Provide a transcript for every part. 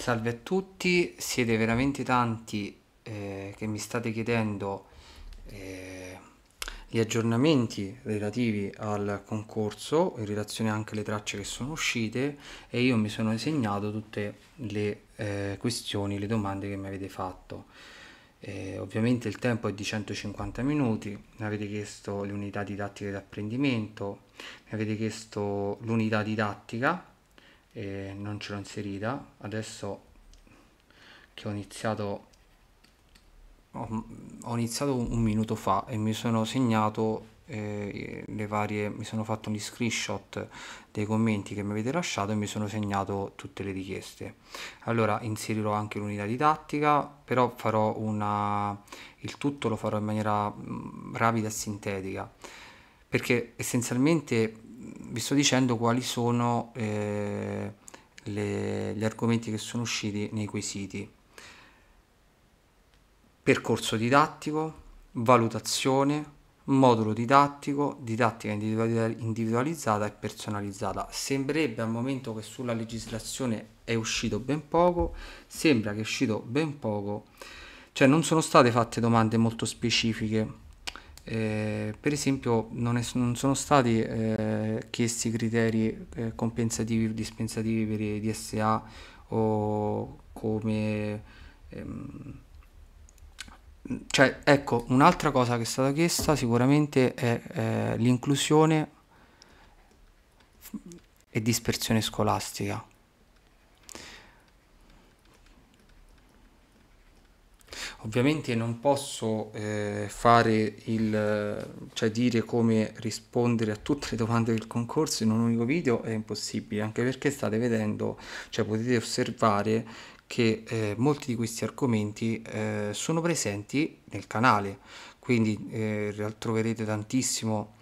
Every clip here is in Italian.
Salve a tutti, siete veramente tanti eh, che mi state chiedendo eh, gli aggiornamenti relativi al concorso in relazione anche alle tracce che sono uscite e io mi sono segnato tutte le eh, questioni, le domande che mi avete fatto. Eh, ovviamente il tempo è di 150 minuti, mi avete chiesto le unità didattiche d'apprendimento, mi avete chiesto l'unità didattica e non ce l'ho inserita adesso che ho iniziato ho, iniziato un, un minuto fa e mi sono segnato eh, le varie mi sono fatto gli screenshot dei commenti che mi avete lasciato e mi sono segnato tutte le richieste allora inserirò anche l'unità didattica però farò una il tutto lo farò in maniera mm, rapida e sintetica perché essenzialmente vi sto dicendo quali sono eh, le, gli argomenti che sono usciti nei quesiti. Percorso didattico, valutazione, modulo didattico, didattica individualizzata e personalizzata. Sembrerebbe al momento che sulla legislazione è uscito ben poco, sembra che è uscito ben poco, cioè non sono state fatte domande molto specifiche eh, per esempio non, è, non sono stati eh, chiesti criteri eh, compensativi o dispensativi per i DSA o come... Ehm, cioè, ecco, un'altra cosa che è stata chiesta sicuramente è eh, l'inclusione e dispersione scolastica Ovviamente non posso eh, fare il, cioè dire come rispondere a tutte le domande del concorso in un unico video è impossibile, anche perché state vedendo, cioè potete osservare che eh, molti di questi argomenti eh, sono presenti nel canale, quindi eh, troverete tantissimo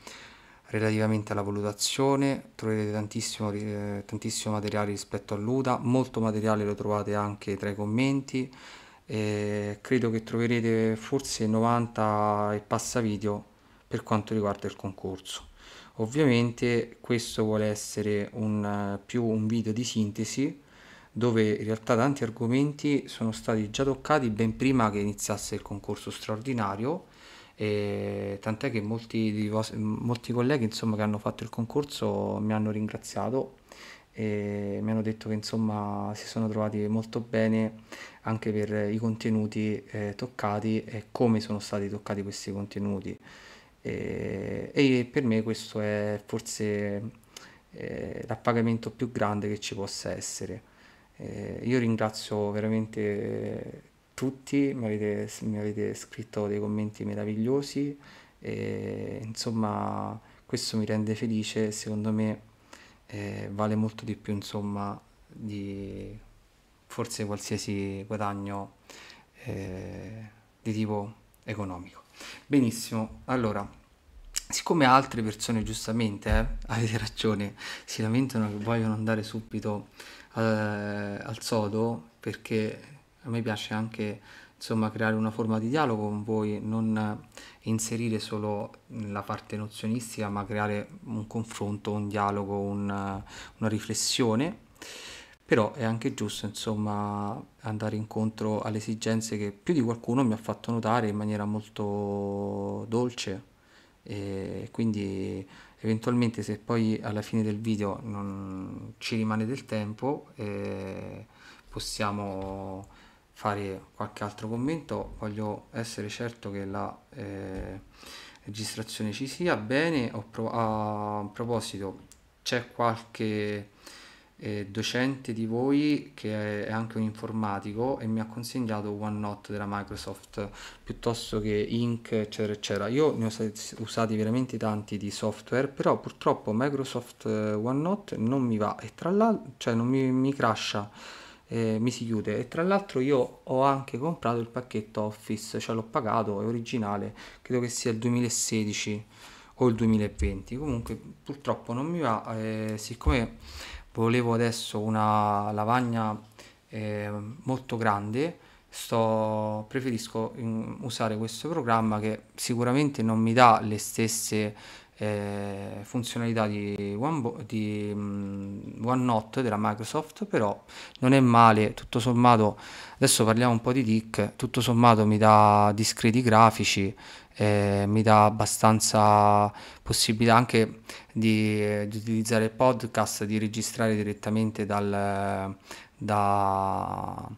relativamente alla valutazione, troverete tantissimo, eh, tantissimo materiale rispetto all'UDA, molto materiale lo trovate anche tra i commenti, e credo che troverete forse 90 e passa video per quanto riguarda il concorso ovviamente questo vuole essere un, più un video di sintesi dove in realtà tanti argomenti sono stati già toccati ben prima che iniziasse il concorso straordinario tant'è che molti, molti colleghi insomma, che hanno fatto il concorso mi hanno ringraziato e mi hanno detto che insomma si sono trovati molto bene anche per i contenuti eh, toccati e come sono stati toccati questi contenuti e, e per me questo è forse eh, l'appagamento più grande che ci possa essere eh, io ringrazio veramente tutti mi avete, mi avete scritto dei commenti meravigliosi e insomma questo mi rende felice secondo me eh, vale molto di più insomma di forse qualsiasi guadagno eh, di tipo economico. Benissimo, allora, siccome altre persone giustamente, eh, avete ragione, si lamentano che vogliono andare subito eh, al sodo perché a me piace anche insomma, creare una forma di dialogo con voi, non inserire solo la parte nozionistica, ma creare un confronto, un dialogo, una, una riflessione. Però è anche giusto, insomma, andare incontro alle esigenze che più di qualcuno mi ha fatto notare in maniera molto dolce. E quindi eventualmente se poi alla fine del video non ci rimane del tempo eh, possiamo fare qualche altro commento voglio essere certo che la eh, registrazione ci sia bene pro a proposito c'è qualche eh, docente di voi che è anche un informatico e mi ha consegnato OneNote della Microsoft piuttosto che Inc eccetera eccetera io ne ho usati veramente tanti di software però purtroppo Microsoft eh, OneNote non mi va e tra l'altro cioè non mi, mi crasha eh, mi si chiude e tra l'altro io ho anche comprato il pacchetto Office, cioè l'ho pagato, è originale, credo che sia il 2016 o il 2020, comunque purtroppo non mi va, eh, siccome volevo adesso una lavagna eh, molto grande, sto, preferisco in, mm, usare questo programma che sicuramente non mi dà le stesse eh, funzionalità di, One, di um, OneNote della Microsoft, però non è male, tutto sommato, adesso parliamo un po' di DIC, tutto sommato mi dà discreti grafici, eh, mi dà abbastanza possibilità anche di, di utilizzare podcast, di registrare direttamente dal, da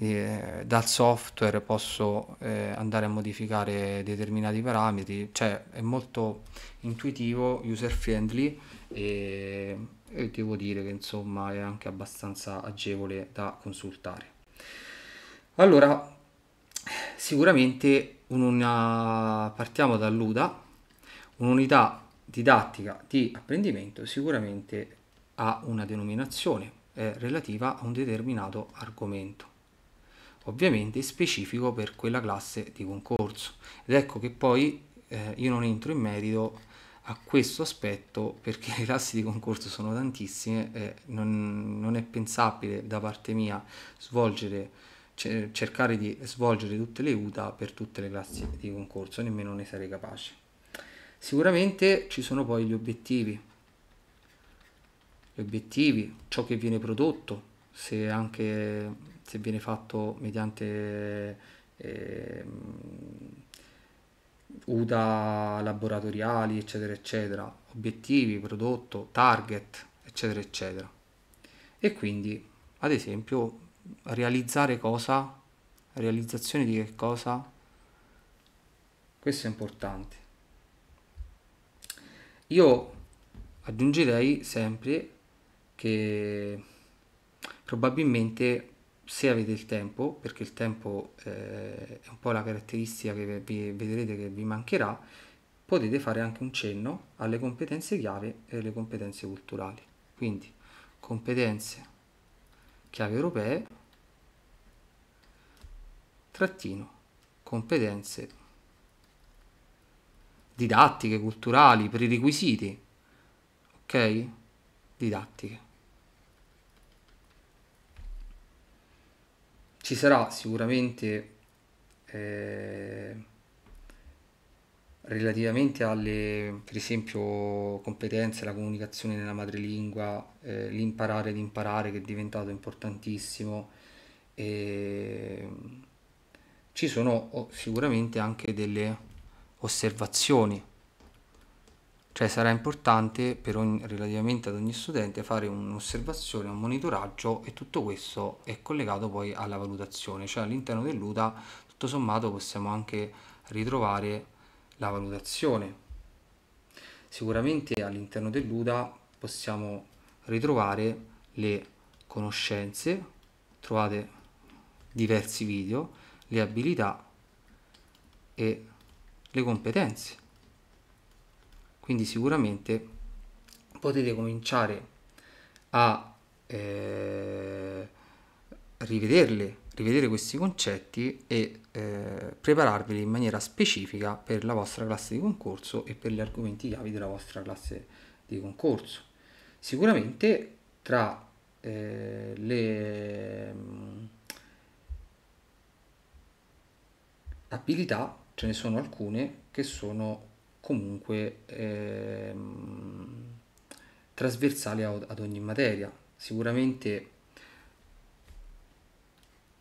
eh, dal software posso eh, andare a modificare determinati parametri, cioè è molto intuitivo, user friendly e, e devo dire che insomma è anche abbastanza agevole da consultare. Allora, sicuramente una, partiamo dall'UDA, un'unità didattica di apprendimento sicuramente ha una denominazione relativa a un determinato argomento ovviamente specifico per quella classe di concorso. Ed ecco che poi eh, io non entro in merito a questo aspetto perché le classi di concorso sono tantissime, eh, non, non, è pensabile da parte mia svolgere, cercare di svolgere tutte le UTA per tutte le classi di concorso, nemmeno ne sarei capace. Sicuramente ci sono poi gli obiettivi, gli obiettivi, ciò che viene prodotto, se anche se viene fatto mediante eh, UDA laboratoriali, eccetera, eccetera, obiettivi, prodotto, target, eccetera, eccetera. E quindi, ad esempio, realizzare cosa? Realizzazione di che cosa? Questo è importante. Io aggiungerei sempre che probabilmente se avete il tempo, perché il tempo eh, è un po' la caratteristica che vi, vedrete che vi mancherà, potete fare anche un cenno alle competenze chiave e alle competenze culturali. Quindi competenze chiave europee, trattino, competenze didattiche, culturali, prerequisiti, ok? Didattiche. ci sarà sicuramente eh, relativamente alle per esempio competenze la comunicazione nella madrelingua eh, l'imparare ad imparare che è diventato importantissimo eh, ci sono oh, sicuramente anche delle osservazioni cioè sarà importante per ogni, relativamente ad ogni studente fare un'osservazione, un monitoraggio e tutto questo è collegato poi alla valutazione, cioè all'interno dell'UDA tutto sommato possiamo anche ritrovare la valutazione. Sicuramente all'interno dell'UDA possiamo ritrovare le conoscenze, trovate diversi video, le abilità e le competenze quindi sicuramente potete cominciare a eh, rivederle rivedere questi concetti e eh, prepararveli in maniera specifica per la vostra classe di concorso e per gli argomenti chiavi della vostra classe di concorso sicuramente tra eh, le mh, mm, abilità ce ne sono alcune che sono comunque ehm, trasversale ad ogni materia. Sicuramente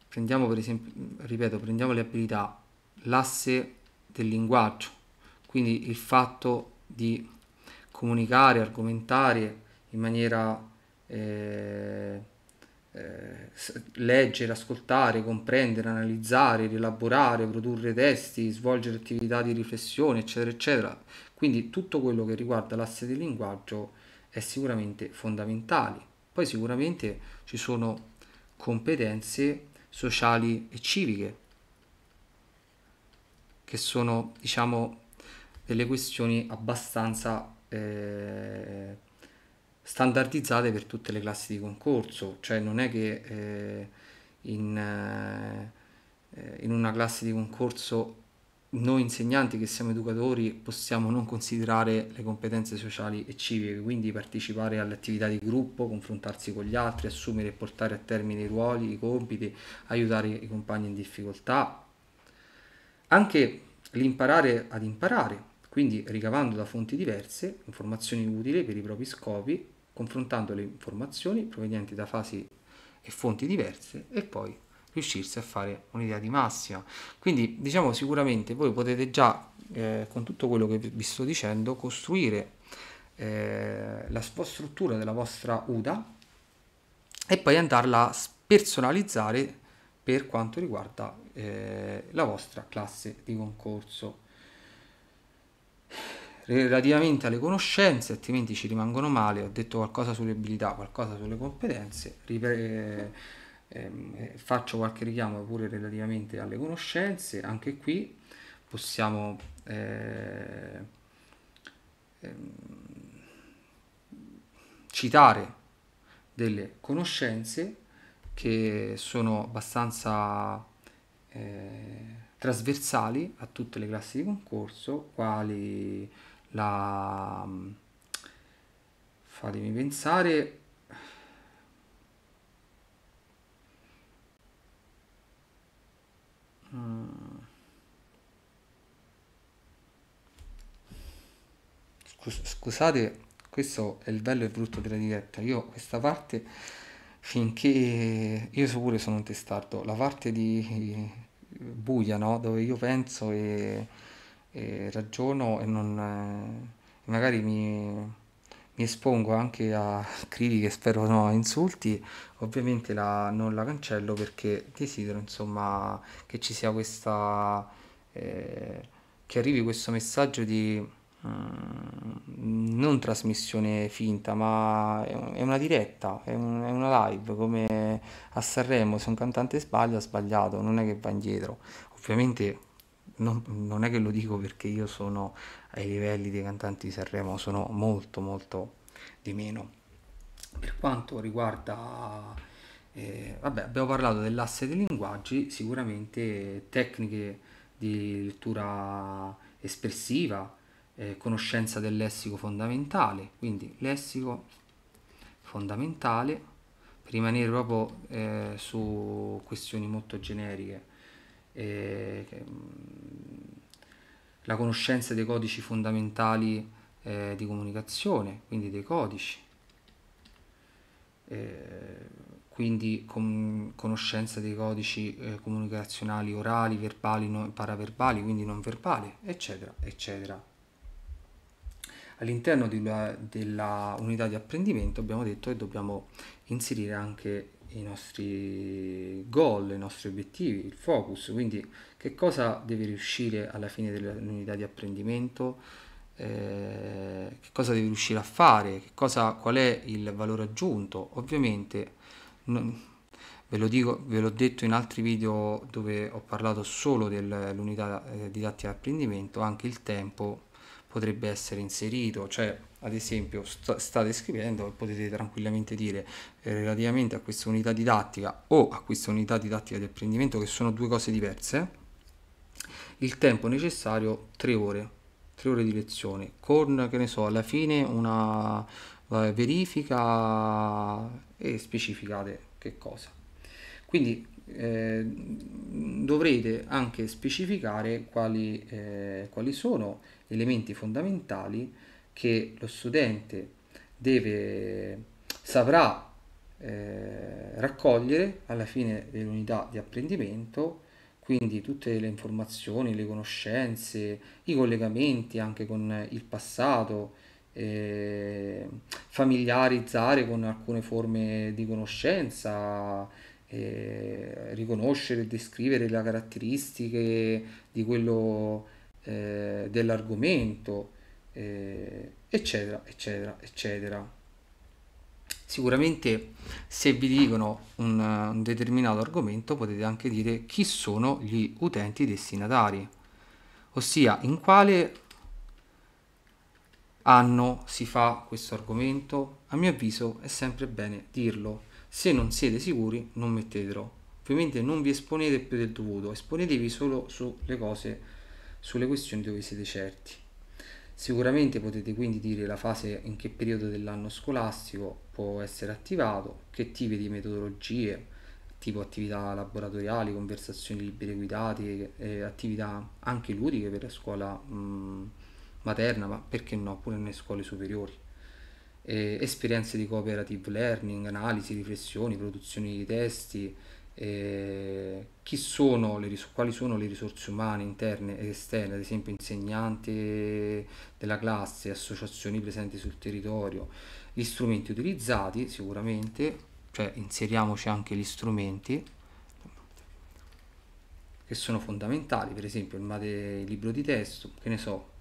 prendiamo per esempio, ripeto, prendiamo le abilità, l'asse del linguaggio, quindi il fatto di comunicare, argomentare in maniera eh, eh, leggere, ascoltare, comprendere, analizzare, rielaborare, produrre testi, svolgere attività di riflessione, eccetera, eccetera. Quindi tutto quello che riguarda l'asse del linguaggio è sicuramente fondamentale. Poi sicuramente ci sono competenze sociali e civiche, che sono, diciamo, delle questioni abbastanza eh, standardizzate per tutte le classi di concorso, cioè non è che eh, in, eh, in, una classe di concorso noi insegnanti che siamo educatori possiamo non considerare le competenze sociali e civiche, quindi partecipare alle attività di gruppo, confrontarsi con gli altri, assumere e portare a termine i ruoli, i compiti, aiutare i compagni in difficoltà. Anche l'imparare ad imparare, quindi ricavando da fonti diverse informazioni utili per i propri scopi confrontando le informazioni provenienti da fasi e fonti diverse e poi riuscirsi a fare un'idea di massima. Quindi diciamo sicuramente voi potete già eh, con tutto quello che vi sto dicendo costruire eh, la struttura della vostra UDA e poi andarla a personalizzare per quanto riguarda eh, la vostra classe di concorso. Relativamente alle conoscenze, altrimenti ci rimangono male, ho detto qualcosa sulle abilità, qualcosa sulle competenze, Ripre- eh, ehm, eh, faccio qualche richiamo pure relativamente alle conoscenze, anche qui possiamo eh, ehm, citare delle conoscenze che sono abbastanza eh, trasversali a tutte le classi di concorso, quali la fatemi pensare scusate questo è il bello e il brutto della diretta io questa parte finché io pure sono un testardo la parte di buia no? dove io penso e eh, ragiono e non, eh, magari mi, mi, espongo anche a critiche, spero no, insulti, ovviamente la, non la cancello perché desidero insomma che ci sia questa, eh, che arrivi questo messaggio di mm, non trasmissione finta, ma è una diretta, è, una live, come a Sanremo, se un cantante sbaglia, ha sbagliato, non è che va indietro. Ovviamente non, non, è che lo dico perché io sono ai livelli dei cantanti di Sanremo, sono molto molto di meno. Per quanto riguarda, eh, vabbè, abbiamo parlato dell'asse dei linguaggi, sicuramente tecniche di lettura espressiva, eh, conoscenza del lessico fondamentale, quindi lessico fondamentale, per rimanere proprio eh, su questioni molto generiche eh, la conoscenza dei codici fondamentali eh, di comunicazione, quindi dei codici, eh, quindi con, conoscenza dei codici eh, comunicazionali orali, verbali, non, paraverbali, quindi non verbali, eccetera, eccetera. All'interno della, della unità di apprendimento abbiamo detto che dobbiamo inserire anche i nostri goal, i nostri obiettivi, il focus, quindi che cosa deve riuscire alla fine dell'unità di apprendimento, eh, che cosa deve riuscire a fare, cosa, qual è il valore aggiunto. Ovviamente non, ve, lo dico, ve l'ho detto in altri video dove ho parlato solo dell'unità eh, didattica di apprendimento, anche il tempo potrebbe essere inserito, cioè ad esempio st- state scrivendo e potete tranquillamente dire eh, relativamente a questa unità didattica o a questa unità didattica di apprendimento che sono due cose diverse, il tempo necessario 3 ore, 3 ore di lezione, con che ne so, alla fine una eh, verifica e specificate che cosa. Quindi eh, dovrete anche specificare quali, eh, quali sono elementi fondamentali che lo studente deve, saprà eh, raccogliere alla fine dell'unità di apprendimento, quindi tutte le informazioni, le conoscenze, i collegamenti anche con il passato, eh, familiarizzare con alcune forme di conoscenza, eh, riconoscere e descrivere le caratteristiche di quello che eh, dell'argomento, eh, eccetera, eccetera, eccetera. Sicuramente se vi dicono un, un determinato argomento potete anche dire chi sono gli utenti destinatari, ossia in quale anno si fa questo argomento, a mio avviso è sempre bene dirlo. Se non siete sicuri non mettetelo. Ovviamente non vi esponete più del dovuto, esponetevi solo sulle cose sulle questioni dove siete certi. Sicuramente potete quindi dire la fase in che periodo dell'anno scolastico può essere attivato, che tipi di metodologie, tipo attività laboratoriali, conversazioni libere guidate, eh, attività anche ludiche per la scuola mh, mm, materna, ma perché no, pure nelle scuole superiori. Eh, esperienze di cooperative learning, analisi, riflessioni, produzioni di testi, eh, sono ris- quali sono le risorse umane interne ed esterne, ad esempio insegnanti della classe, associazioni presenti sul territorio, gli strumenti utilizzati sicuramente, cioè inseriamoci anche gli strumenti che sono fondamentali, per esempio il, mate- il libro di testo, che ne so,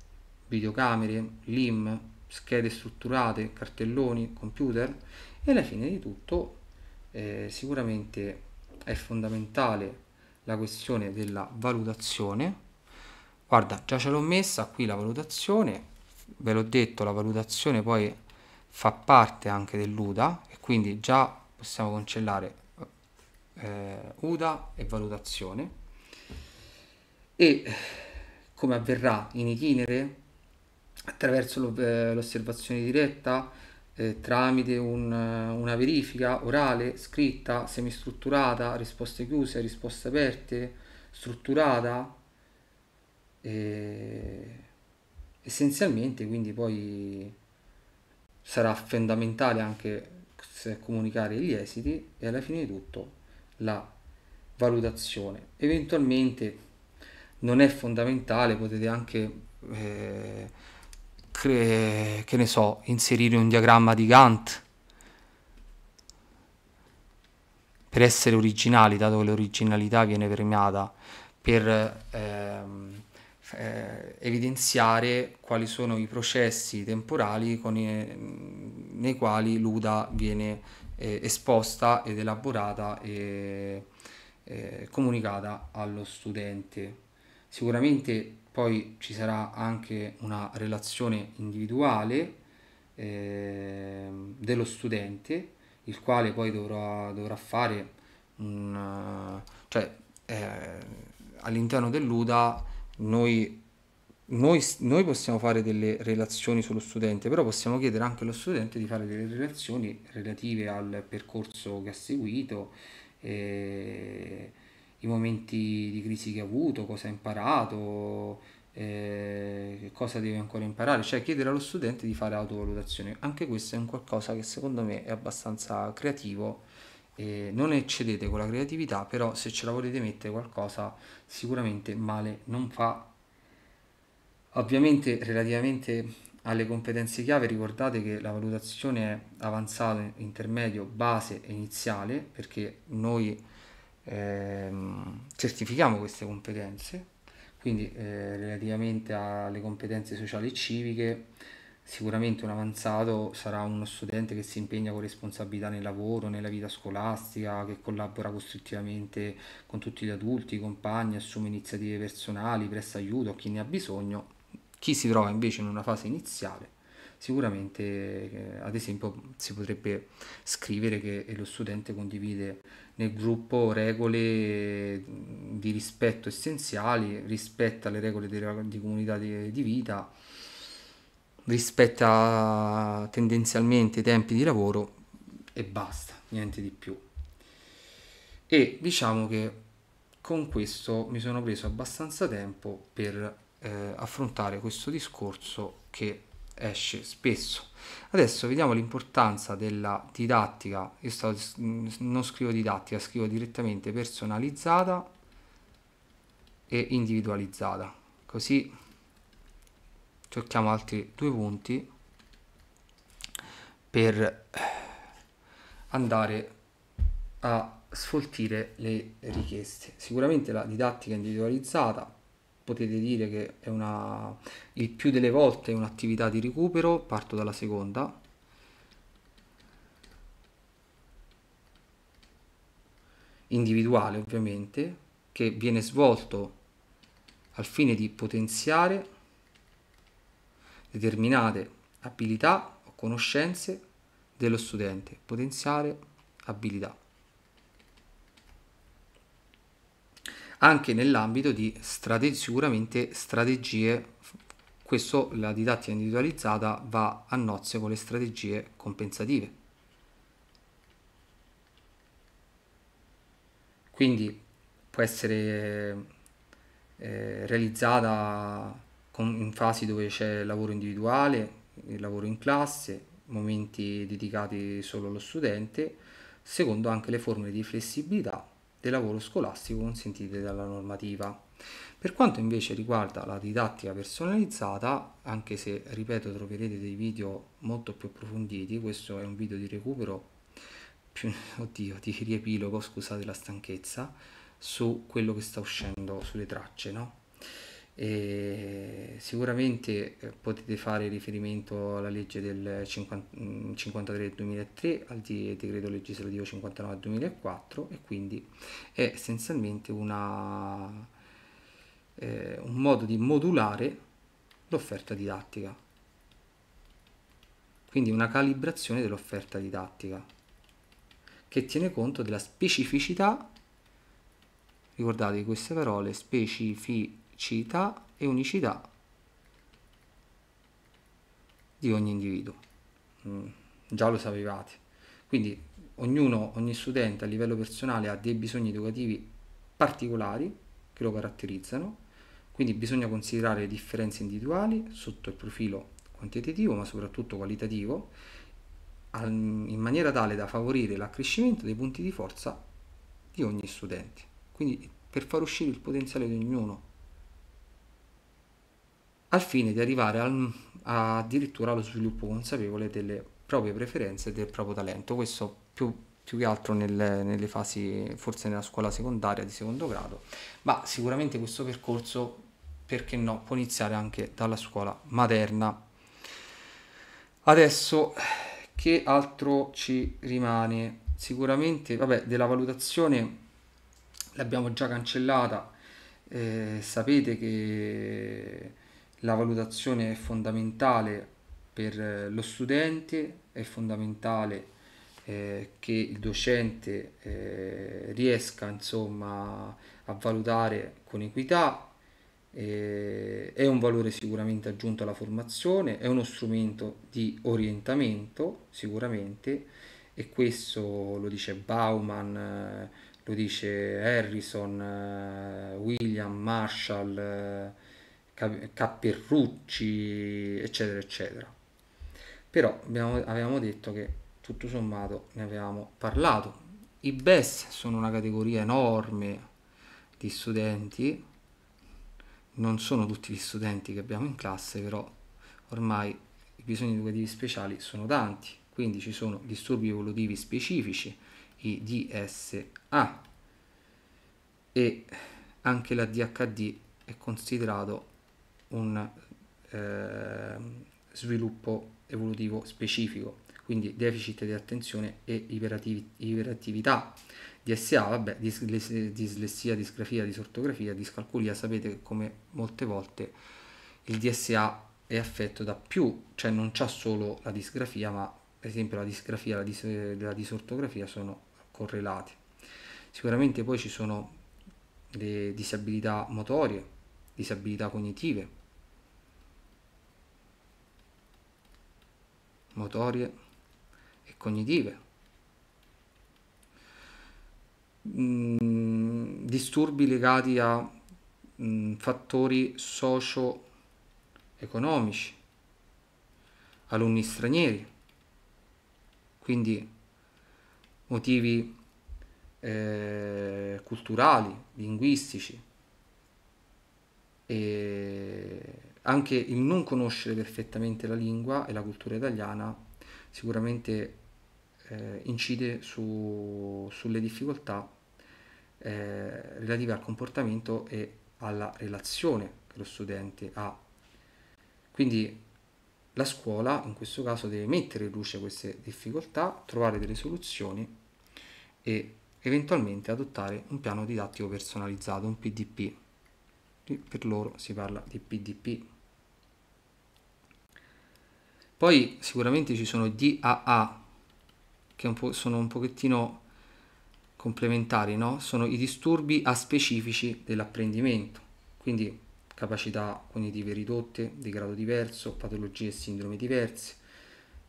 videocamere, LIM, schede strutturate, cartelloni, computer e alla fine di tutto eh, sicuramente è fondamentale la questione della valutazione. Guarda, già ce l'ho messa qui la valutazione, ve l'ho detto, la valutazione poi fa parte anche dell'UDA e quindi già possiamo cancellare eh, UDA e valutazione. E come avverrà in itinere? Attraverso eh, l'osservazione diretta, eh, tramite un, eh, una verifica orale, scritta, semistrutturata, risposte chiuse, risposte aperte, strutturata. Eh, essenzialmente quindi poi sarà fondamentale anche comunicare gli esiti e alla fine di tutto la valutazione. Eventualmente non è fondamentale, potete anche... Eh, che ne so, inserire un diagramma di Gantt per essere originali, dato che l'originalità viene premiata, per ehm, eh, evidenziare quali sono i processi temporali i, nei quali l'UDA viene eh, esposta ed elaborata e eh, comunicata allo studente. Sicuramente poi ci sarà anche una relazione individuale eh, dello studente, il quale poi dovrà, dovrà fare un... cioè eh, all'interno dell'UDA noi, noi, noi possiamo fare delle relazioni sullo studente, però possiamo chiedere anche allo studente di fare delle relazioni relative al percorso che ha seguito. Eh, i momenti di crisi che ha avuto, cosa ha imparato, eh, cosa deve ancora imparare, cioè chiedere allo studente di fare autovalutazione. Anche questo è un qualcosa che secondo me è abbastanza creativo. Eh, non eccedete con la creatività, però se ce la volete mettere qualcosa sicuramente male non fa. Ovviamente relativamente alle competenze chiave ricordate che la valutazione è avanzata, intermedio, base e iniziale, perché noi ehm, certifichiamo queste competenze, quindi eh, relativamente alle competenze sociali e civiche sicuramente un avanzato sarà uno studente che si impegna con responsabilità nel lavoro, nella vita scolastica, che collabora costruttivamente con tutti gli adulti, i compagni, assume iniziative personali, presta aiuto a chi ne ha bisogno. Chi si trova invece in una fase iniziale Sicuramente, eh, ad esempio, si potrebbe scrivere che eh, lo studente condivide nel gruppo regole di rispetto essenziali, rispetta le regole di, di comunità di, di vita, rispetta tendenzialmente i tempi di lavoro e basta, niente di più. E diciamo che con questo mi sono preso abbastanza tempo per eh, affrontare questo discorso che esce spesso. Adesso vediamo l'importanza della didattica, io sto, mm, non scrivo didattica, scrivo direttamente personalizzata e individualizzata, così cerchiamo altri due punti per andare a sfoltire le richieste. Sicuramente la didattica individualizzata potete dire che è una, il più delle volte è un'attività di recupero, parto dalla seconda, individuale ovviamente, che viene svolto al fine di potenziare determinate abilità o conoscenze dello studente, potenziare abilità. anche nell'ambito di strate- sicuramente strategie, questo la didattica individualizzata va a nozze con le strategie compensative. Quindi può essere eh, realizzata con, in fasi dove c'è lavoro individuale, il lavoro in classe, momenti dedicati solo allo studente, secondo anche le forme di flessibilità del lavoro scolastico consentite dalla normativa. Per quanto invece riguarda la didattica personalizzata, anche se ripeto troverete dei video molto più approfonditi, questo è un video di recupero, più, oddio, di riepilogo, scusate la stanchezza, su quello che sta uscendo sulle tracce, no? E sicuramente eh, potete fare riferimento alla legge del 53 2003 mm, al decreto legislativo 59 2004 e quindi è essenzialmente una, eh, un modo di modulare l'offerta didattica quindi una calibrazione dell'offerta didattica che tiene conto della specificità ricordate queste parole specificità cita e unicità di ogni individuo. Mm, già lo sapevate. Quindi ognuno, ogni studente a livello personale ha dei bisogni educativi particolari che lo caratterizzano, quindi bisogna considerare le differenze individuali sotto il profilo quantitativo ma soprattutto qualitativo in maniera tale da favorire l'accrescimento dei punti di forza di ogni studente. Quindi per far uscire il potenziale di ognuno al fine di arrivare al, addirittura allo sviluppo consapevole delle proprie preferenze e del proprio talento. Questo più, più che altro nel, nelle fasi, forse nella scuola secondaria di secondo grado, ma sicuramente questo percorso, perché no, può iniziare anche dalla scuola materna. Adesso, che altro ci rimane? Sicuramente, vabbè, della valutazione l'abbiamo già cancellata, eh, sapete che la valutazione è fondamentale per eh, lo studente, è fondamentale eh, che il docente eh, riesca insomma a valutare con equità, eh, è un valore sicuramente aggiunto alla formazione, è uno strumento di orientamento sicuramente e questo lo dice Bauman, eh, lo dice Harrison, eh, William, Marshall Capperrucci, eccetera, eccetera. Però abbiamo, avevamo detto che tutto sommato ne avevamo parlato. I BES sono una categoria enorme di studenti, non sono tutti gli studenti che abbiamo in classe, però ormai i bisogni educativi speciali sono tanti, quindi ci sono disturbi evolutivi specifici, i DSA, e anche la DHD è considerato un eh, sviluppo evolutivo specifico, quindi deficit di attenzione e iperattività. DSA, vabbè, dislessia, disgrafia, disortografia, discalculia, sapete come molte volte il DSA è affetto da più, cioè non c'è solo la disgrafia, ma per esempio la disgrafia e la, dis- la disortografia sono correlate. Sicuramente poi ci sono le disabilità motorie, disabilità cognitive, motorie e cognitive. Mm, disturbi legati a mm, fattori socio-economici, alunni stranieri, quindi motivi eh, culturali, linguistici e anche il non conoscere perfettamente la lingua e la cultura italiana sicuramente eh, incide su, sulle difficoltà eh, relative al comportamento e alla relazione che lo studente ha. Quindi la scuola in questo caso deve mettere in luce queste difficoltà, trovare delle soluzioni e eventualmente adottare un piano didattico personalizzato, un PDP. Per loro si parla di PDP. Poi sicuramente ci sono DAA, che un sono un pochettino complementari, no? sono i disturbi aspecifici dell'apprendimento, quindi capacità cognitive ridotte, di grado diverso, patologie e sindrome diverse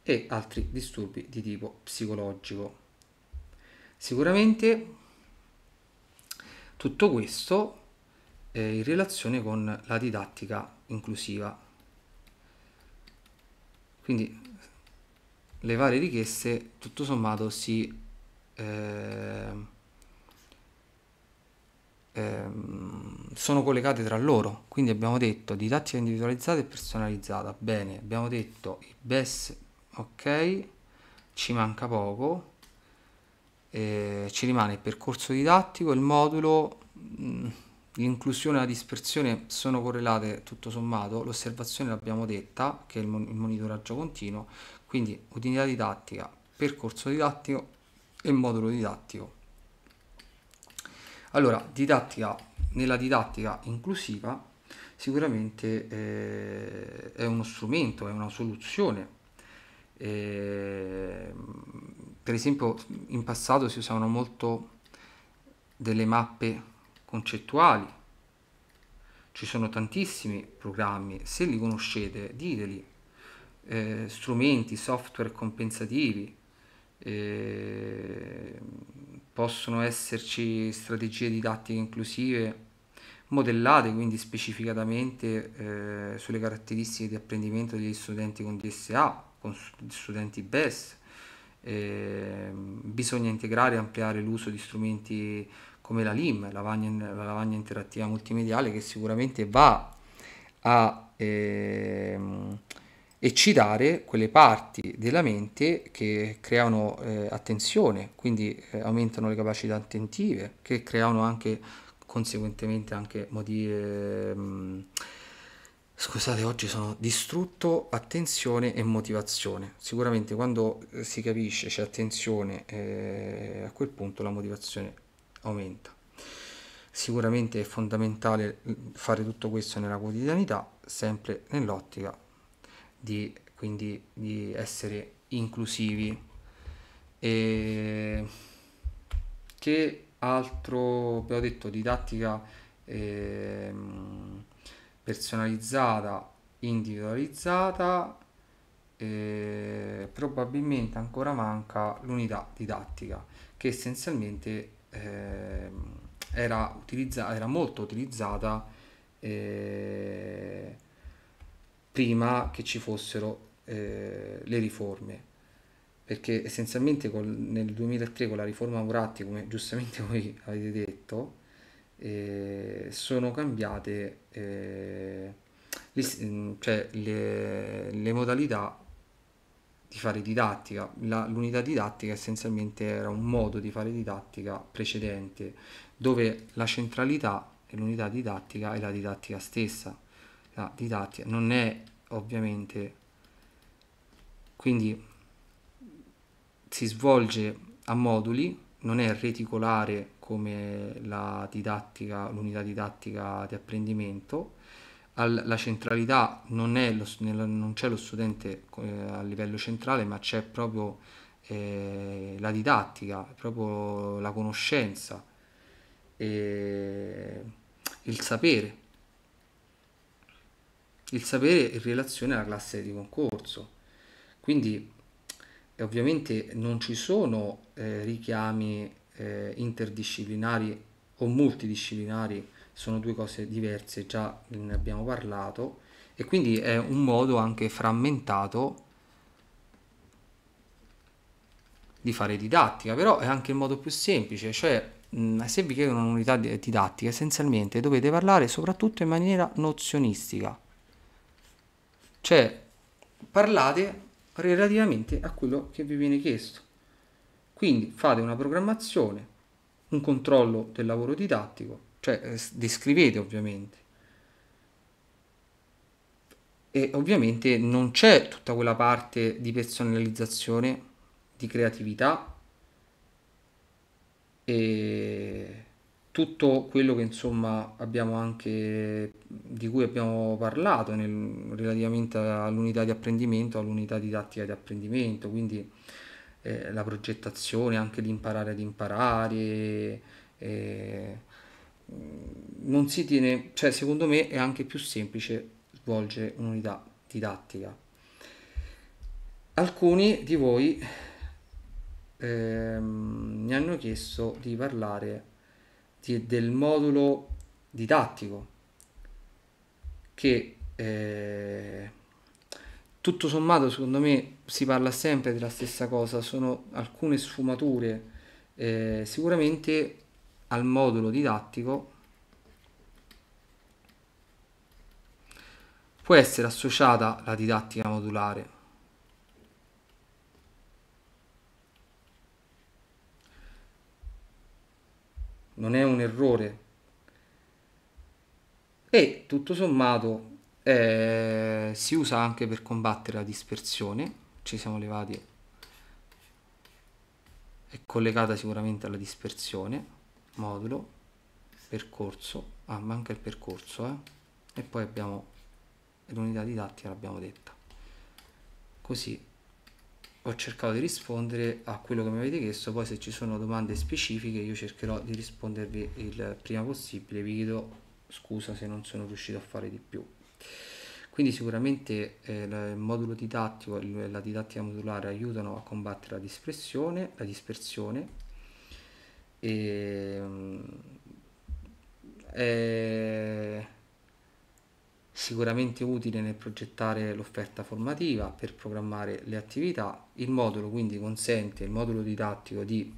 e altri disturbi di tipo psicologico. Sicuramente tutto questo è in relazione con la didattica inclusiva quindi le varie richieste tutto sommato si eh, sono collegate tra loro quindi abbiamo detto didattica individualizzata e personalizzata bene abbiamo detto i best ok ci manca poco eh, ci rimane il percorso didattico il modulo mh, mm, L'inclusione e la dispersione sono correlate tutto sommato, l'osservazione l'abbiamo detta, che è il, mon- il monitoraggio continuo, quindi utilità didattica, percorso didattico e modulo didattico. Allora, didattica, nella didattica inclusiva sicuramente eh, è uno strumento, è una soluzione. Eh, per esempio in passato si usavano molto delle mappe concettuali. Ci sono tantissimi programmi, se li conoscete diteli, eh, strumenti, software compensativi, eh, possono esserci strategie didattiche inclusive modellate quindi specificatamente eh, sulle caratteristiche di apprendimento degli studenti con DSA, con studenti BES. Eh, bisogna integrare e ampliare l'uso di strumenti come la LIM, lavagna, la lavagna interattiva multimediale, che sicuramente va a eh, eccitare quelle parti della mente che creano eh, attenzione, quindi eh, aumentano le capacità attentive, che creano anche conseguentemente anche motivi... Mh, ehm, scusate, oggi sono distrutto attenzione e motivazione. Sicuramente quando eh, si capisce c'è attenzione, eh, a quel punto la motivazione aumenta. Sicuramente è fondamentale mm, fare tutto questo nella quotidianità, sempre nell'ottica di, quindi, di essere inclusivi. E che altro abbiamo detto didattica eh, personalizzata individualizzata eh, probabilmente ancora manca l'unità didattica che essenzialmente eh, era, utilizza- era molto utilizzata eh, prima che ci fossero eh, le riforme perché essenzialmente col, nel 2003 con la riforma Muratti come giustamente voi avete detto eh, sono cambiate eh, le, cioè le, le modalità di fare didattica. La, l'unità didattica essenzialmente era un modo di fare didattica precedente, dove la centralità e l'unità didattica è la didattica stessa. La didattica non è ovviamente... Quindi si svolge a moduli, non è reticolare come la didattica, l'unità didattica di apprendimento, al, la centralità non, è lo, non c'è lo studente eh, a livello centrale, ma c'è proprio eh, la didattica, proprio la conoscenza, eh, il sapere. Il sapere in relazione alla classe di concorso. Quindi eh, ovviamente non ci sono eh, richiami eh, interdisciplinari o multidisciplinari sono due cose diverse, già ne abbiamo parlato, e quindi è un modo anche frammentato di fare didattica, però è anche il modo più semplice, cioè se vi chiedono un'unità didattica essenzialmente dovete parlare soprattutto in maniera nozionistica, cioè parlate relativamente a quello che vi viene chiesto. Quindi fate una programmazione, un controllo del lavoro didattico cioè eh, descrivete ovviamente. E ovviamente non c'è tutta quella parte di personalizzazione, di creatività e tutto quello che insomma abbiamo anche di cui abbiamo parlato nel, relativamente all'unità di apprendimento, all'unità didattica di apprendimento, quindi eh, la progettazione, anche l'imparare ad imparare, eh, Mm, non si tiene, cioè secondo me è anche più semplice svolgere un'unità didattica. Alcuni di voi ehm, mi hanno chiesto di parlare di, del modulo didattico che eh, tutto sommato secondo me si parla sempre della stessa cosa, sono alcune sfumature, eh, sicuramente al modulo didattico può essere associata la didattica modulare. Non è un errore. E tutto sommato eh, si usa anche per combattere la dispersione. Ci siamo levati. È collegata sicuramente alla dispersione modulo percorso ah manca il percorso eh? e poi abbiamo l'unità didattica l'abbiamo detta così ho cercato di rispondere a quello che mi avete chiesto poi se ci sono domande specifiche io cercherò di rispondervi il prima possibile vi chiedo scusa se non sono riuscito a fare di più quindi sicuramente eh, il modulo didattico e la didattica modulare aiutano a combattere la la dispersione e, ehm, è sicuramente utile nel progettare l'offerta formativa per programmare le attività. Il modulo quindi consente, il modulo didattico di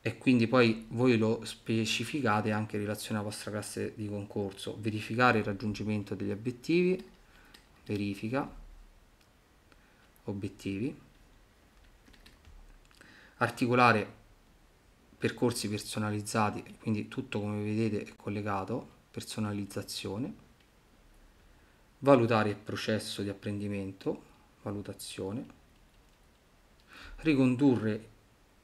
e quindi poi voi lo specificate anche in relazione alla vostra classe di concorso, verificare il raggiungimento degli obiettivi, verifica, obiettivi, articolare percorsi personalizzati, quindi tutto come vedete è collegato, personalizzazione, valutare il processo di apprendimento, valutazione, ricondurre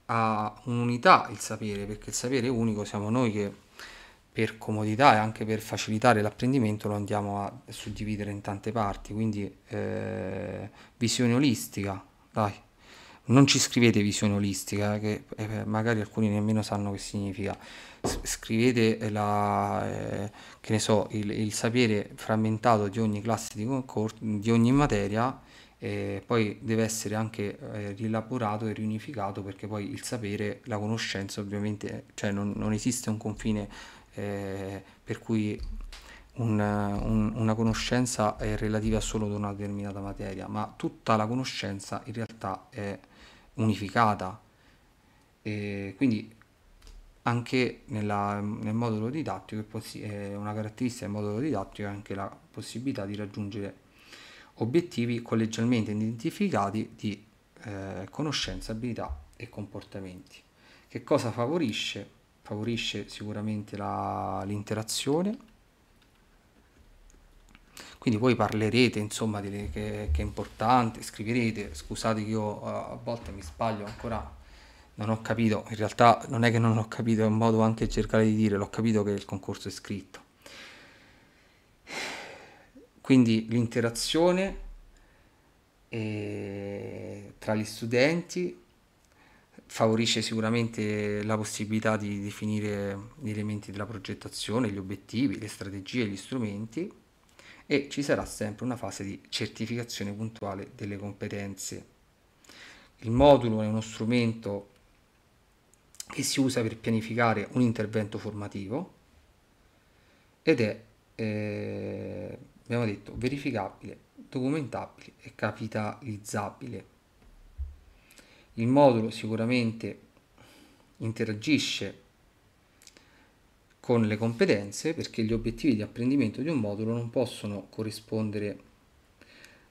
a un'unità il sapere, perché il sapere unico siamo noi che per comodità e anche per facilitare l'apprendimento lo andiamo a suddividere in tante parti, quindi eh, visione olistica, dai non ci scrivete visione olistica, eh, che eh, eh, magari alcuni nemmeno sanno che significa, scrivete la, eh, che ne so, il, il, sapere frammentato di ogni classe di, concorso, di ogni materia, eh, poi deve essere anche eh, rielaborato e riunificato perché poi il sapere, la conoscenza ovviamente, cioè non, non esiste un confine eh, per cui un, un, una conoscenza è relativa solo ad una determinata materia, ma tutta la conoscenza in realtà è unificata. E quindi anche nella, nel modulo didattico è una caratteristica del modulo didattico è anche la possibilità di raggiungere obiettivi collegialmente identificati di eh, conoscenza, abilità e comportamenti. Che cosa favorisce? Favorisce sicuramente la, l'interazione quindi voi parlerete insomma di, che, che, è importante, scriverete, scusate che io eh, a volte mi sbaglio ancora, non ho capito, in realtà non è che non ho capito, è un modo anche cercare di dire, l'ho capito che il concorso è scritto. Quindi l'interazione eh, tra gli studenti favorisce sicuramente la possibilità di definire gli elementi della progettazione, gli obiettivi, le strategie, gli strumenti e ci sarà sempre una fase di certificazione puntuale delle competenze. Il modulo è uno strumento che si usa per pianificare un intervento formativo ed è, eh, abbiamo detto, verificabile, documentabile e capitalizzabile. Il modulo sicuramente interagisce con le competenze perché gli obiettivi di apprendimento di un modulo non possono corrispondere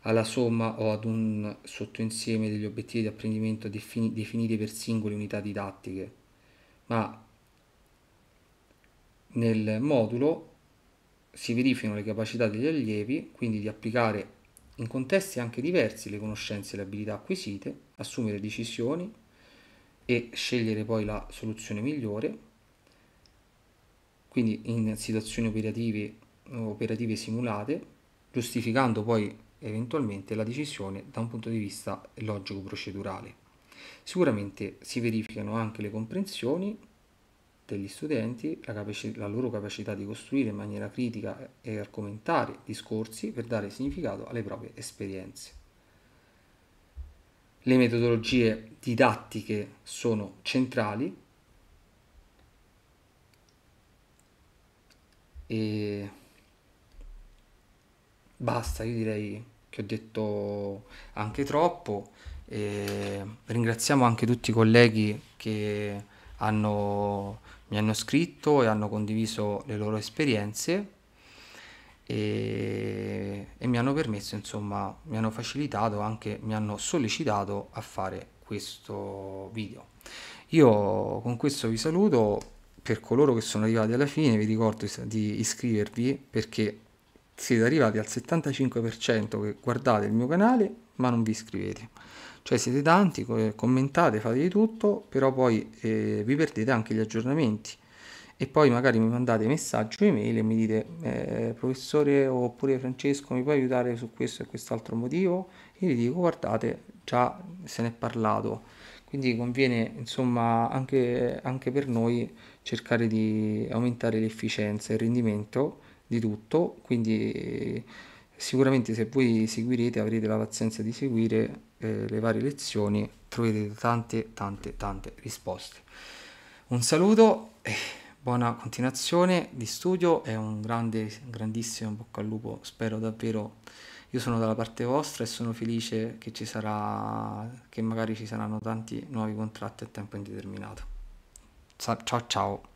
alla somma o ad un sottoinsieme degli obiettivi di apprendimento defini- definiti per singole unità didattiche, ma nel modulo si verificano le capacità degli allievi, quindi di applicare in contesti anche diversi le conoscenze e le abilità acquisite, assumere decisioni e scegliere poi la soluzione migliore quindi in situazioni operative, operative simulate, giustificando poi eventualmente la decisione da un punto di vista logico-procedurale. Sicuramente si verificano anche le comprensioni degli studenti, la, la, loro capacità di costruire in maniera critica e argomentare discorsi per dare significato alle proprie esperienze. Le metodologie didattiche sono centrali e basta, io direi che ho detto anche troppo. E ringraziamo anche tutti i colleghi che hanno, mi hanno scritto e hanno condiviso le loro esperienze e, e mi hanno permesso, insomma, mi hanno facilitato, anche mi hanno sollecitato a fare questo video. Io con questo vi saluto, per coloro che sono arrivati alla fine vi ricordo di iscrivervi perché siete arrivati al 75% che guardate il mio canale ma non vi iscrivete cioè siete tanti, commentate, fate di tutto però poi eh, vi perdete anche gli aggiornamenti e poi magari mi mandate messaggio, email e mi dite eh, professore oppure Francesco mi puoi aiutare su questo e quest'altro motivo e vi dico guardate già se ne è parlato quindi conviene insomma anche, anche per noi cercare di aumentare l'efficienza e il rendimento di tutto, quindi eh, sicuramente se voi seguirete avrete la pazienza di seguire eh, le varie lezioni, troverete tante tante tante risposte. Un saluto e buona continuazione di studio, è un grande grandissimo bocca al lupo, spero davvero io sono dalla parte vostra e sono felice che ci sarà che magari ci saranno tanti nuovi contratti a tempo indeterminato. Ciao, ciao.